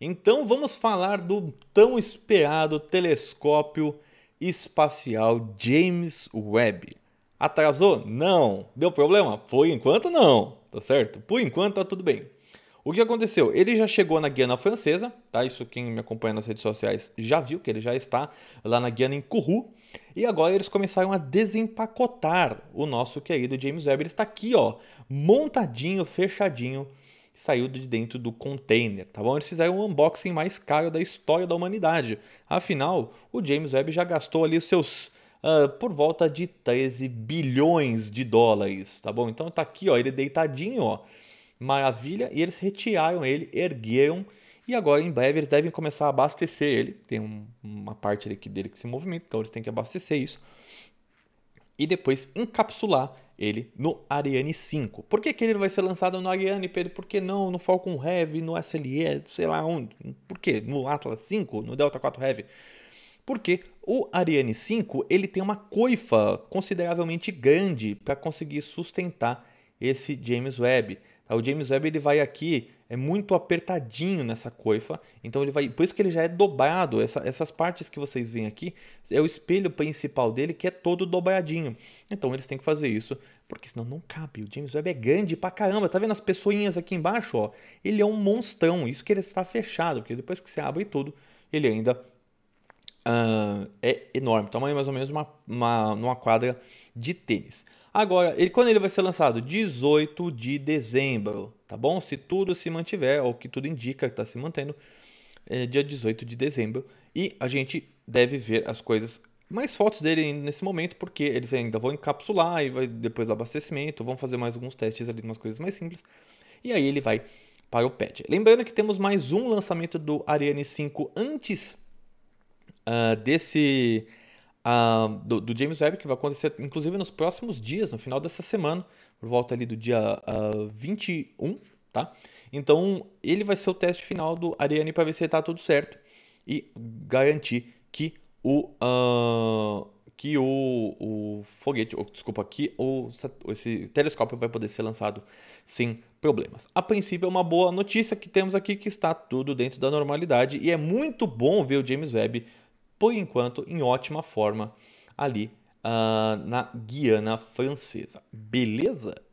Então vamos falar do tão esperado telescópio espacial James Webb. Atrasou? Não. Deu problema? Por enquanto não, tá certo? Por enquanto tá tudo bem. O que aconteceu? Ele já chegou na Guiana Francesa, tá? Isso quem me acompanha nas redes sociais já viu que ele já está lá na Guiana em Kourou. E agora eles começaram a desempacotar o nosso querido James Webb. Ele está aqui, ó, montadinho, fechadinho saiu de dentro do container, tá bom? Eles fizeram o um unboxing mais caro da história da humanidade. Afinal, o James Webb já gastou ali os seus Uh, por volta de 13 bilhões de dólares, tá bom? Então tá aqui, ó, ele deitadinho, ó. Maravilha, e eles retiraram ele, ergueram e agora em breve eles devem começar a abastecer ele. Tem um, uma parte ali dele que se movimenta, então eles têm que abastecer isso e depois encapsular ele no Ariane 5. Por que, que ele vai ser lançado no Ariane, Pedro? Por que não no Falcon Heavy, no SLE, sei lá onde? Por que? No Atlas 5, no Delta 4 Heavy? Porque o Ariane 5 ele tem uma coifa consideravelmente grande para conseguir sustentar esse James Webb. Tá? O James Webb ele vai aqui é muito apertadinho nessa coifa, então ele vai, por isso que ele já é dobrado. Essa, essas partes que vocês veem aqui é o espelho principal dele que é todo dobradinho. Então eles têm que fazer isso, porque senão não cabe. O James Webb é grande pra caramba, tá vendo as pessoinhas aqui embaixo, ó? Ele é um monstão. isso que ele está fechado, porque depois que você abre tudo, ele ainda uh, é enorme. Tamanho mais ou menos uma, uma, uma quadra de tênis. Agora, ele, quando ele vai ser lançado? 18 de dezembro, tá bom? Se tudo se mantiver, ou que tudo indica que está se mantendo, é dia 18 de dezembro. E a gente deve ver as coisas, mais fotos dele nesse momento, porque eles ainda vão encapsular e vai depois do abastecimento, vão fazer mais alguns testes ali, umas coisas mais simples. E aí ele vai para o patch. Lembrando que temos mais um lançamento do Ariane 5 antes uh, desse. Uh, do, do, James Webb, que vai acontecer inclusive nos próximos dias, no final dessa semana, por volta ali do dia uh, ah, 21, tá? Então, ele vai ser o teste final do Ariane para ver se está tudo certo e garantir que o. Uh, que o, o foguete, ou, desculpa, que o, esse telescópio vai poder ser lançado sem problemas. A princípio é uma boa notícia que temos aqui que está tudo dentro da normalidade e é muito bom ver o James Webb por enquanto, em ótima forma ali uh, na Guiana Francesa. Beleza?